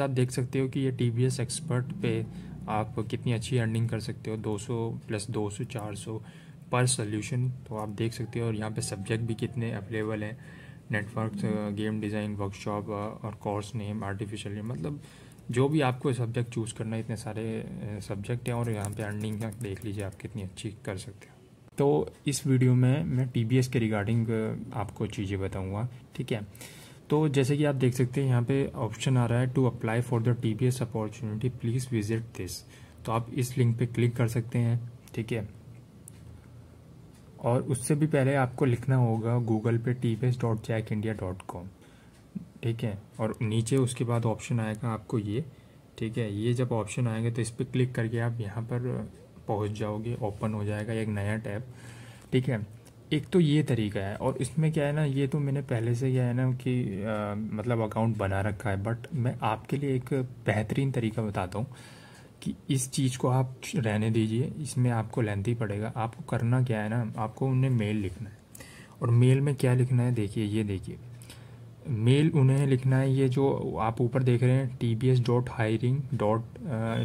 आप देख सकते हो कि ये टी वी एस एक्सपर्ट पे आप कितनी अच्छी अर्निंग कर सकते हो 200 प्लस 200 400 पर सोल्यूशन तो आप देख सकते हो और यहाँ पे सब्जेक्ट भी कितने अवेलेबल हैं नेटवर्क गेम डिज़ाइन वर्कशॉप और कोर्स नेम आर्टिफिशियल नेम मतलब जो भी आपको सब्जेक्ट चूज़ करना है इतने सारे सब्जेक्ट हैं और यहाँ पे अर्निंग देख लीजिए आप कितनी अच्छी कर सकते हो तो इस वीडियो में मैं टी के रिगार्डिंग आपको चीज़ें बताऊँगा ठीक है तो जैसे कि आप देख सकते हैं यहाँ पे ऑप्शन आ रहा है to apply for the T B S opportunity please visit this तो आप इस लिंक पे क्लिक कर सकते हैं ठीक है और उससे भी पहले आपको लिखना होगा गूगल पे T B S dot Chegg India dot com ठीक है और नीचे उसके बाद ऑप्शन आएगा आपको ये ठीक है ये जब ऑप्शन आएगा तो इस पर क्लिक करके आप यहाँ पर पहुँच जाओगे ओपन हो जाएगा एक नया टैब ठीक है एक तो ये तरीका है और इसमें क्या है ना ये तो मैंने पहले से क्या है ना कि आ, मतलब अकाउंट बना रखा है बट मैं आपके लिए एक बेहतरीन तरीका बताता हूँ कि इस चीज़ को आप रहने दीजिए इसमें आपको लेंथ ही पड़ेगा आपको करना क्या है ना आपको उन्हें मेल लिखना है और मेल में क्या लिखना है देखिए ये देखिए मेल उन्हें लिखना है ये जो आप ऊपर देख रहे हैं T B S dot hiring dot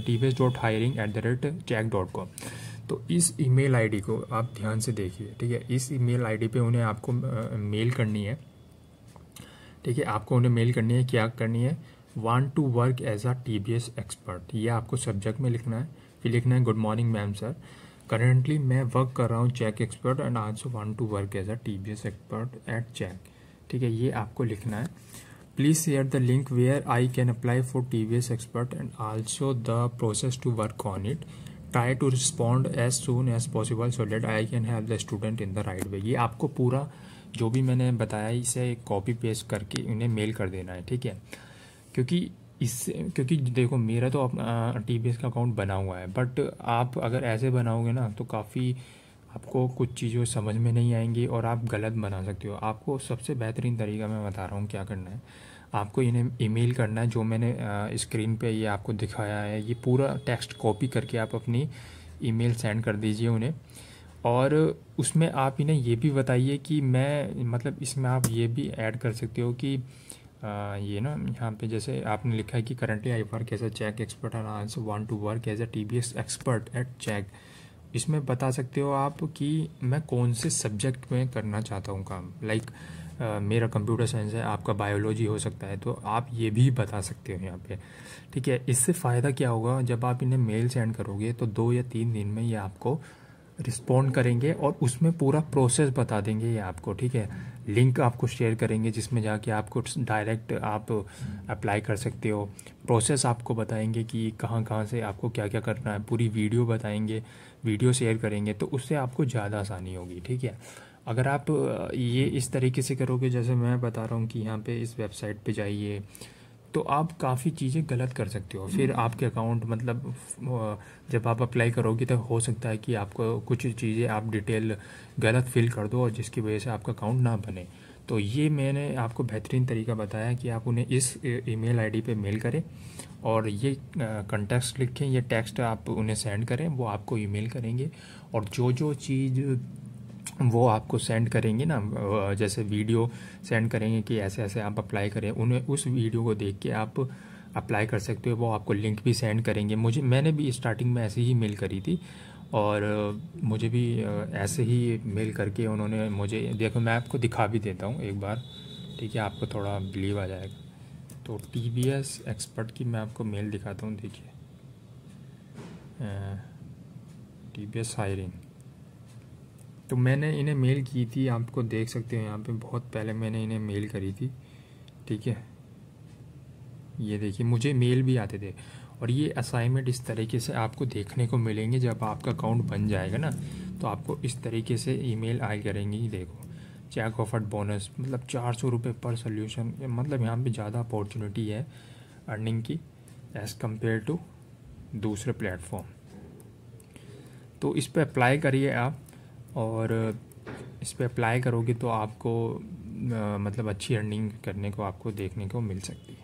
T B S dot hiring at the rate Chegg dot com तो इस ईमेल आईडी को आप ध्यान से देखिए ठीक है इस ईमेल आईडी पे उन्हें आपको मेल करनी है ठीक है आपको उन्हें मेल करनी है क्या करनी है want to work as a T B S expert ये आपको सब्जेक्ट में लिखना है फिर लिखना है good morning ma'am sir currently मैं वर्क कर रहा हूँ Chegg expert and also want to work as a T B S expert at Chegg ठीक है ये आपको लिखना है please share the link where I can apply for T B S expert and also the process to work on it try to respond as soon as possible so that I can have the student in the right way ये आपको पूरा जो भी मैंने बताया इसे copy paste करके उन्हें मेल कर देना है ठीक है क्योंकि इससे क्योंकि देखो मेरा तो टी बी एस का अकाउंट बना हुआ है बट आप अगर ऐसे बनाओगे ना तो काफ़ी आपको कुछ चीज़ों समझ में नहीं आएंगी और आप गलत बना सकते हो आपको सबसे बेहतरीन तरीका मैं बता रहा हूँ क्या करना है आपको इन्हें ईमेल करना है जो मैंने स्क्रीन पे ये आपको दिखाया है ये पूरा टेक्स्ट कॉपी करके आप अपनी ईमेल सेंड कर दीजिए उन्हें और उसमें आप इन्हें ये भी बताइए कि मैं मतलब इसमें आप ये भी ऐड कर सकते हो कि आ, ये ना यहाँ पे जैसे आपने लिखा है कि currently I work as a Chegg expert and answer want to work as a T B expert at Chegg इसमें बता सकते हो आप कि मैं कौन से सब्जेक्ट में करना चाहता हूँ काम लाइक like, Uh, मेरा कंप्यूटर साइंस है आपका बायोलॉजी हो सकता है तो आप ये भी बता सकते हो यहाँ पे ठीक है इससे फ़ायदा क्या होगा जब आप इन्हें मेल सेंड करोगे तो दो या तीन दिन में ये आपको रिस्पॉन्ड करेंगे और उसमें पूरा प्रोसेस बता देंगे ये आपको ठीक है लिंक आपको शेयर करेंगे जिसमें जाके आपको डायरेक्ट आप अप्लाई कर सकते हो प्रोसेस आपको बताएंगे कि कहाँ कहाँ से आपको क्या क्या करना है पूरी वीडियो बताएंगे वीडियो शेयर करेंगे तो उससे आपको ज़्यादा आसानी होगी ठीक है अगर आप ये इस तरीके से करोगे जैसे मैं बता रहा हूँ कि यहाँ पे इस वेबसाइट पे जाइए तो आप काफ़ी चीज़ें गलत कर सकते हो फिर हम्म। आपके अकाउंट मतलब जब आप अप्लाई करोगे तो हो सकता है कि आपको कुछ चीज़ें आप डिटेल गलत फिल कर दो और जिसकी वजह से आपका अकाउंट ना बने तो ये मैंने आपको बेहतरीन तरीका बताया कि आप उन्हें इस ईमेल आईडी पे मेल करें और ये कंटेक्स्ट लिखें ये टेक्स्ट आप उन्हें सेंड करें वो आपको ईमेल करेंगे और जो जो चीज़ वो आपको सेंड करेंगे ना जैसे वीडियो सेंड करेंगे कि ऐसे ऐसे आप अप्लाई करें उन्हें उस वीडियो को देख के आप अप्लाई कर सकते हो वो आपको लिंक भी सेंड करेंगे मुझे मैंने भी स्टार्टिंग में ऐसे ही मेल करी थी और मुझे भी ऐसे ही मेल करके उन्होंने मुझे देखो मैं आपको दिखा भी देता हूँ एक बार ठीक है आपको थोड़ा बिलीव आ जाएगा तो टी बी एस एक्सपर्ट की मैं आपको मेल दिखाता हूँ देखिए टी बी एस हायरिंग तो मैंने इन्हें मेल की थी आपको देख सकते हो यहाँ पे बहुत पहले मैंने इन्हें मेल करी थी ठीक है ये देखिए मुझे मेल भी आते थे और ये असाइनमेंट इस तरीके से आपको देखने को मिलेंगे जब आपका अकाउंट बन जाएगा ना तो आपको इस तरीके से ईमेल आई करेंगी देखो चेक ऑफर्ड बोनस मतलब चार सौ रुपये पर सोल्यूशन मतलब यहाँ पे ज़्यादा अपॉर्चुनिटी है अर्निंग की एज़ कम्पेयर टू दूसरे प्लेटफॉर्म तो इस पर अप्लाई करिए आप और इस पर अप्लाई करोगे तो आपको मतलब अच्छी अर्निंग करने को आपको देखने को मिल सकती है